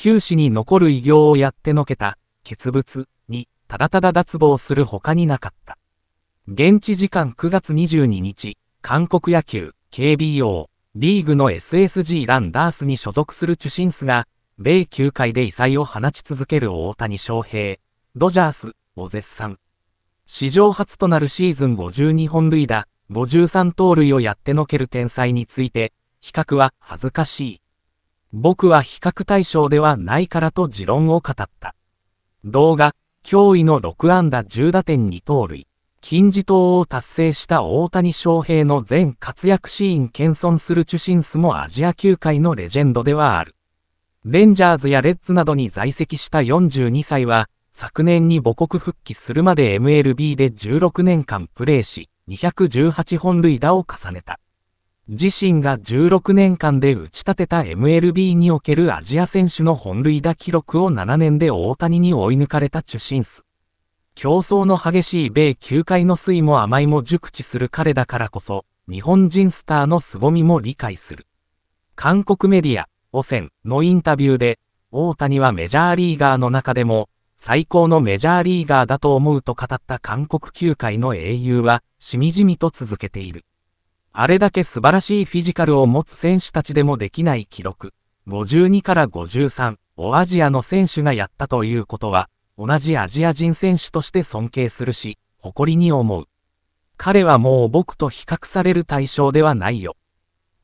九死に残る偉業をやってのけた、欠物に、ただただ脱帽する他になかった。現地時間9月22日、韓国野球、KBO、リーグの SSG ランダースに所属するチュシンスが、米球界で異彩を放ち続ける大谷翔平、ドジャースを絶賛。史上初となるシーズン52本塁打、53盗塁をやってのける天才について、比較は恥ずかしい。僕は比較対象ではないからと持論を語った。動画、驚異の6安打10打点2盗塁、金字塔を達成した大谷翔平の全活躍シーン謙遜する中心スもアジア球界のレジェンドではある。レンジャーズやレッズなどに在籍した42歳は、昨年に母国復帰するまで MLB で16年間プレーし、218本塁打を重ねた。自身が16年間で打ち立てた MLB におけるアジア選手の本塁打記録を7年で大谷に追い抜かれた中心数。競争の激しい米球界の水も甘いも熟知する彼だからこそ、日本人スターの凄みも理解する。韓国メディア、汚染のインタビューで、大谷はメジャーリーガーの中でも、最高のメジャーリーガーだと思うと語った韓国球界の英雄は、しみじみと続けている。あれだけ素晴らしいフィジカルを持つ選手たちでもできない記録。52から53、オアジアの選手がやったということは、同じアジア人選手として尊敬するし、誇りに思う。彼はもう僕と比較される対象ではないよ。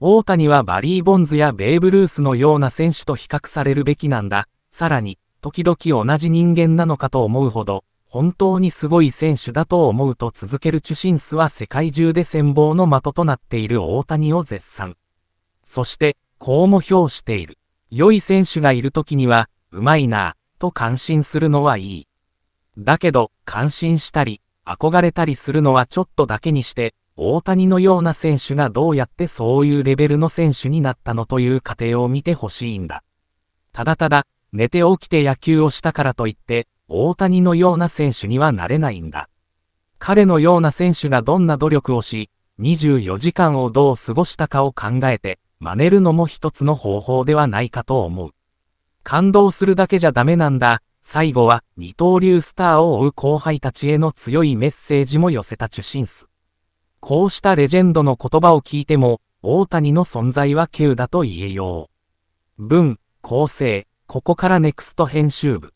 大谷はバリー・ボンズやベーブ・ルースのような選手と比較されるべきなんだ。さらに、時々同じ人間なのかと思うほど、本当にすごい選手だと思うと続けるチュシンスは世界中で戦望の的となっている大谷を絶賛。そして、こうも評している。良い選手がいる時には、うまいなぁ、と感心するのはいい。だけど、感心したり、憧れたりするのはちょっとだけにして、大谷のような選手がどうやってそういうレベルの選手になったのという過程を見てほしいんだ。ただただ、寝て起きて野球をしたからといって、大谷のような選手にはなれないんだ。彼のような選手がどんな努力をし、24時間をどう過ごしたかを考えて、真似るのも一つの方法ではないかと思う。感動するだけじゃダメなんだ。最後は二刀流スターを追う後輩たちへの強いメッセージも寄せた受信数。こうしたレジェンドの言葉を聞いても、大谷の存在は急だと言えよう。文、構成、ここからネクスト編集部。